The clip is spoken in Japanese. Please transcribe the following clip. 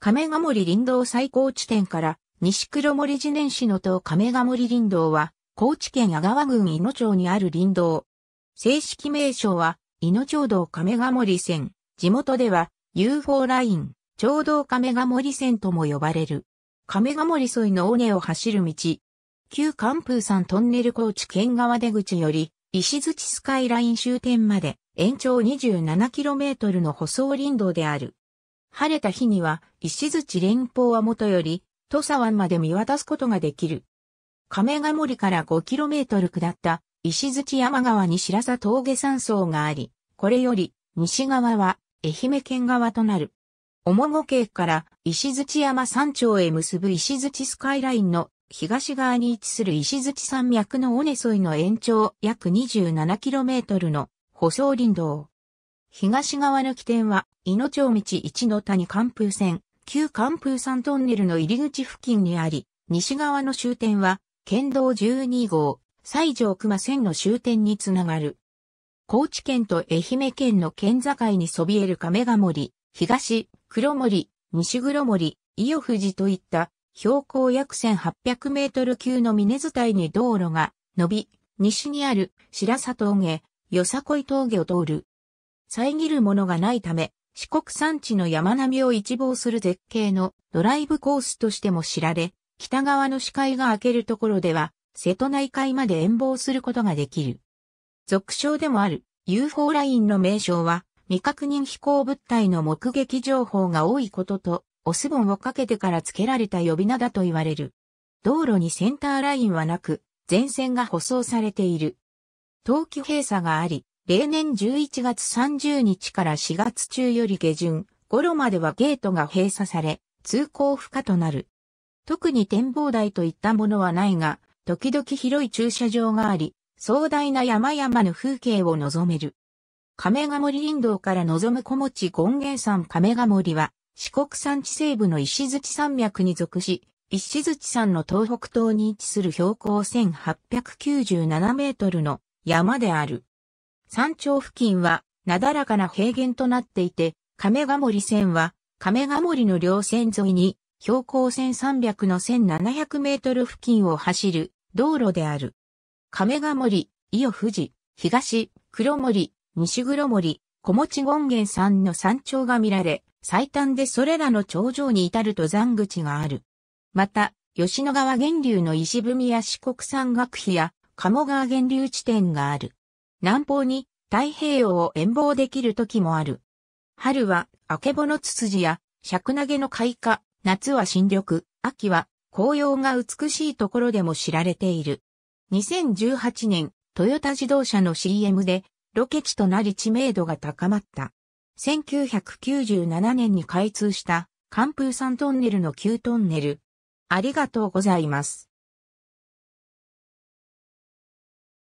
亀ヶ森林道最高地点から西黒森自然市の塔亀ヶ森林道は高知県阿川郡井野町にある林道。正式名称は井野町道亀ヶ森線。地元では UFO ライン、町道亀ヶ森線とも呼ばれる。亀ヶ森沿いの尾根を走る道。旧寒風山トンネル高知県側出口より石槌スカイライン終点まで延長 27km の舗装林道である。晴れた日には、石槌連峰はもとより、土佐湾まで見渡すことができる。亀ヶ森から 5km 下った石槌山川に白佐峠山荘があり、これより西側は愛媛県側となる。もご渓から石槌山山頂へ結ぶ石槌スカイラインの東側に位置する石槌山脈の尾根沿いの延長約 27km の舗装林道。東側の起点は命尾道一の谷寒風線、旧寒風山トンネルの入り口付近にあり、西側の終点は、県道12号、西条熊線の終点につながる。高知県と愛媛県の県境にそびえる亀ヶ森、東、黒森、西黒森、伊予富士といった標高約1800メートル級の峰伝いに道路が伸び、西にある白里峠、よさこい峠を通る。遮るものがないため、四国山地の山並みを一望する絶景のドライブコースとしても知られ、北側の視界が明けるところでは、瀬戸内海まで遠望することができる。俗称でもある UFO ラインの名称は、未確認飛行物体の目撃情報が多いことと、オスボンをかけてから付けられた呼び名だと言われる。道路にセンターラインはなく、全線が舗装されている。冬季閉鎖があり、例年11月30日から4月中より下旬頃まではゲートが閉鎖され、通行不可となる。特に展望台といったものはないが、時々広い駐車場があり、壮大な山々の風景を望める。亀ヶ森林道から望む小持権現山亀ヶ森は、四国山地西部の石槌山脈に属し、石槌山の東北東に位置する標高1897メートルの山である。山頂付近はなだらかな平原となっていて、亀ヶ森線は亀ヶ森の両線沿いに標高1300の1700メートル付近を走る道路である。亀ヶ森、伊予富士、東、黒森、西黒森、小持権現山の山頂が見られ、最短でそれらの頂上に至る登山口がある。また、吉野川源流の石踏みや四国山岳碑や鴨川源流地点がある。南方に太平洋を遠望できる時もある。春は、あけぼのツツジや、尺投げの開花、夏は新緑、秋は紅葉が美しいところでも知られている。2018年、トヨタ自動車の CM で、ロケ地となり知名度が高まった。1997年に開通した、関風山トンネルの旧トンネル。ありがとうございます。